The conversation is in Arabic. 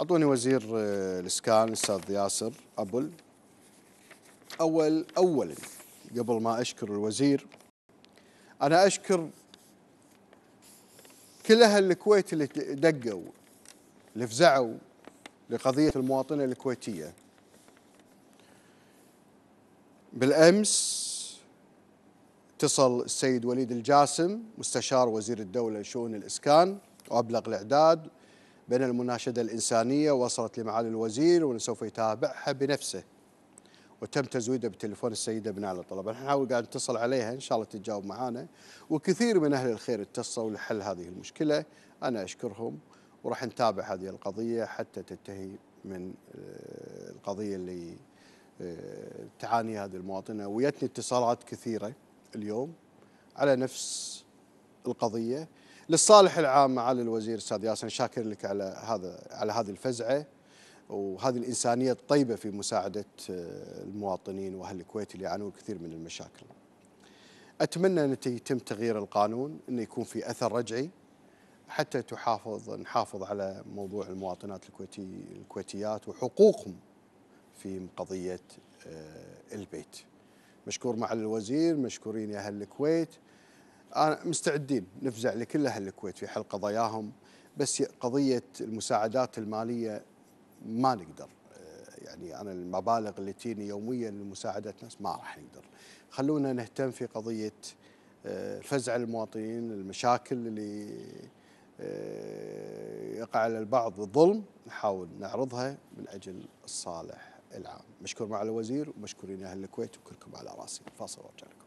اعطوني وزير آه، الاسكان الاستاذ ياسر ابل اول اولا قبل ما اشكر الوزير انا اشكر كل اهل الكويت اللي دقوا اللي فزعوا لقضيه المواطنه الكويتيه بالامس اتصل السيد وليد الجاسم مستشار وزير الدوله لشؤون الاسكان وابلغ الاعداد بين المناشدة الإنسانية وصلت لمعالي الوزير وسوف يتابعها بنفسه وتم تزويده بتليفون السيدة بناء على طلب احنا نحاول قاعد نتصل عليها إن شاء الله تتجاوب معنا وكثير من أهل الخير اتصلوا لحل هذه المشكلة أنا أشكرهم وراح نتابع هذه القضية حتى تنتهي من آه، القضية اللي آه، تعاني هذه المواطنة ويتني اتصالات كثيرة اليوم على نفس القضية للصالح العام معالي الوزير استاذ ياسر شاكر لك على هذا على هذه الفزعه وهذه الانسانيه الطيبه في مساعده آه، المواطنين واهل الكويت اللي يعانون كثير من المشاكل. اتمنى ان يتم تغيير القانون انه يكون في اثر رجعي حتى تحافظ نحافظ على موضوع المواطنات الكويتي الكويتيات وحقوقهم في قضيه آه، البيت. مشكور معالي الوزير، مشكورين يا اهل الكويت. مستعدين نفزع لكل اهل الكويت في حل قضاياهم بس قضيه المساعدات الماليه ما نقدر آه، يعني انا المبالغ اللي تجيني يوميا لمساعده ناس ما راح نقدر خلونا نهتم في قضيه آه، فزع المواطنين المشاكل اللي آه، يقع على البعض الظلم نحاول نعرضها من اجل الصالح العام مشكور مع الوزير ومشكورين اهل الكويت وكلكم على راسي فاصل وارجع